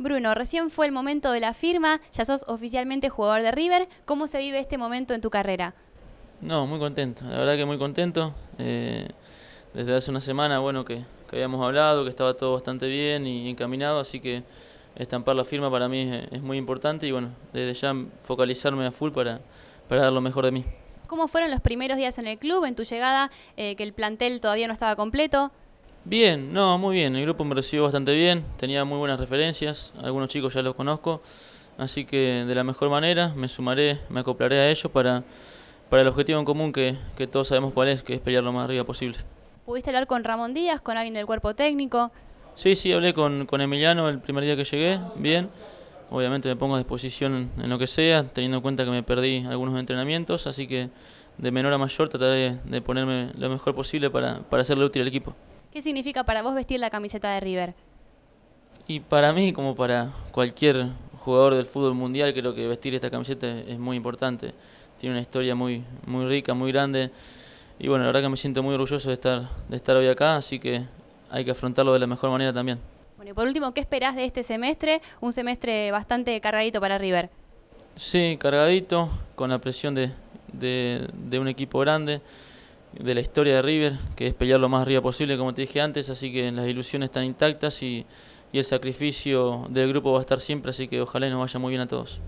Bruno, recién fue el momento de la firma, ya sos oficialmente jugador de River. ¿Cómo se vive este momento en tu carrera? No, muy contento, la verdad que muy contento. Eh, desde hace una semana, bueno, que, habíamos hablado, que estaba todo bastante bien y encaminado, así que estampar la firma para mí es, muy importante y bueno, desde ya focalizarme a full para, para dar lo mejor de mí. ¿Cómo fueron los primeros días en el club, en tu llegada, eh, que el plantel todavía no estaba completo? Bien, no, muy bien. El grupo me recibió bastante bien, tenía muy buenas referencias, algunos chicos ya los conozco, así que de la mejor manera me sumaré, me acoplaré a ellos para, el objetivo en común que, todos sabemos cuál es, que es pelear lo más arriba posible. ¿Pudiste hablar con Ramón Díaz, con alguien del cuerpo técnico? Sí, sí, hablé con, con Emiliano el primer día que llegué, bien. Obviamente me pongo a disposición en lo que sea, teniendo en cuenta que me perdí algunos entrenamientos, así que de menor a mayor trataré de ponerme lo mejor posible para, para útil al equipo. ¿Qué significa para vos vestir la camiseta de River? Y para mí, como para cualquier jugador del fútbol mundial, creo que vestir esta camiseta es muy importante. Tiene una historia muy, muy rica, muy grande. Y bueno, la verdad que me siento muy orgulloso de estar, de estar hoy acá, así que hay que afrontarlo de la mejor manera también. Bueno, y por último, ¿qué esperás de este semestre? Un semestre bastante cargadito para River. Sí, cargadito, con la presión de, de un equipo grande de la historia de River, que es pelear lo más arriba posible, como te dije antes, así que las ilusiones están intactas y, y el sacrificio del grupo va a estar siempre, así que ojalá nos vaya muy bien a todos.